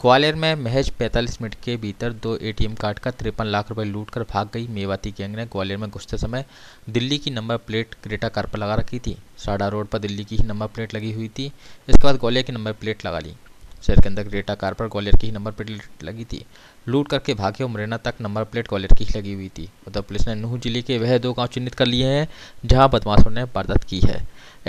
ग्वालियर में महज 45 मिनट के भीतर दो एटीएम कार्ड का तिरपन लाख रुपए लूटकर भाग गई मेवाती गैंग ने ग्वालियर में घुसते समय दिल्ली की नंबर प्लेट क्रेटा कार पर लगा रखी थी साडा रोड पर दिल्ली की ही नंबर प्लेट लगी हुई थी इसके बाद ग्वालियर की नंबर प्लेट लगा ली शहर के अंदर ग्रेटा कार पर ग्वालियर की ही नंबर प्लेट लगी थी लूट करके भागे और मुरैना तक नंबर प्लेट ग्वालियर की ही लगी हुई थी उधर पुलिस ने नूह जिले के वह दो गांव चिन्हित कर लिए हैं जहां बदमाशों ने वारदात की है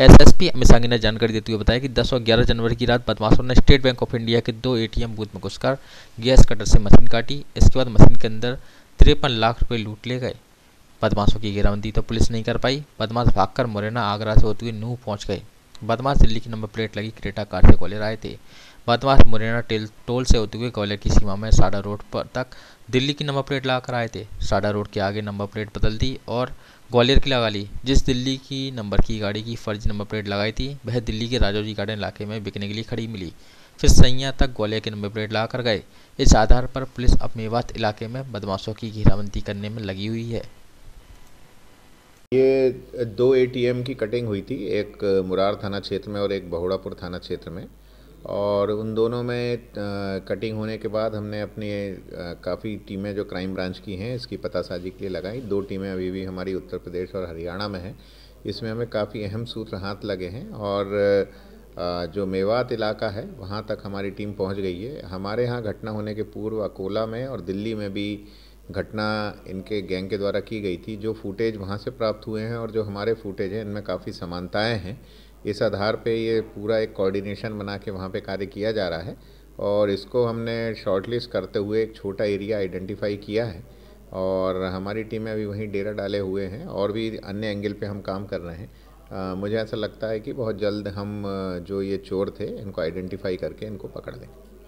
एसएसपी अमित सांगी ने जानकारी देते हुए बताया कि 10 और 11 जनवरी की रात बदमाशों ने स्टेट बैंक ऑफ इंडिया के दो एम बूथ में घुसकर गैस कटर से मशीन काटी इसके बाद मशीन के अंदर तिरपन लाख रुपये लूट ले गए बदमाशों की घेराबंदी तो पुलिस नहीं कर पाई बदमाश भागकर मुरैना आगरा से होते हुए नूह पहुंच गए बदमाश दिल्ली की नंबर प्लेट लगी क्रेटा कार से ग्वालियर आए थे बदमाश मुरैना टोल से होते हुए ग्वालियर की सीमा में साडा रोड पर तक दिल्ली की नंबर प्लेट लगाकर आए थे साडा रोड के आगे नंबर प्लेट बदल दी और ग्वालियर की लगा ली जिस दिल्ली की नंबर की गाड़ी की फर्जी नंबर प्लेट लगाई थी वह दिल्ली के राजौजी गार्डन इलाके में बिकने के लिए खड़ी मिली फिर सैया तक ग्वालियर के नंबर प्लेट लाकर गए इस आधार पर पुलिस अपने मेवात इलाके में बदमाशों की घेराबंदी करने में लगी हुई है ये दो एटीएम की कटिंग हुई थी एक मुरार थाना क्षेत्र में और एक बहुड़ापुर थाना क्षेत्र में और उन दोनों में कटिंग होने के बाद हमने अपनी काफ़ी टीमें जो क्राइम ब्रांच की हैं इसकी पतासाजी के लिए लगाई दो टीमें अभी भी हमारी उत्तर प्रदेश और हरियाणा में हैं इसमें हमें काफ़ी अहम सूत्र हाथ लगे हैं और जो मेवात इलाका है वहाँ तक हमारी टीम पहुँच गई है हमारे यहाँ घटना होने के पूर्व अकोला में और दिल्ली में भी घटना इनके गैंग के द्वारा की गई थी जो फुटेज वहाँ से प्राप्त हुए हैं और जो हमारे फुटेज हैं इनमें काफ़ी समानताएँ हैं इस आधार पर ये पूरा एक कोऑर्डिनेशन बना के वहाँ पर कार्य किया जा रहा है और इसको हमने शॉर्टलिस्ट करते हुए एक छोटा एरिया आइडेंटिफाई किया है और हमारी टीमें अभी वहीं डेरा डाले हुए हैं और भी अन्य एंगल पे हम काम कर रहे हैं आ, मुझे ऐसा लगता है कि बहुत जल्द हम जो ये चोर थे इनको आइडेंटिफाई करके इनको पकड़ लेंगे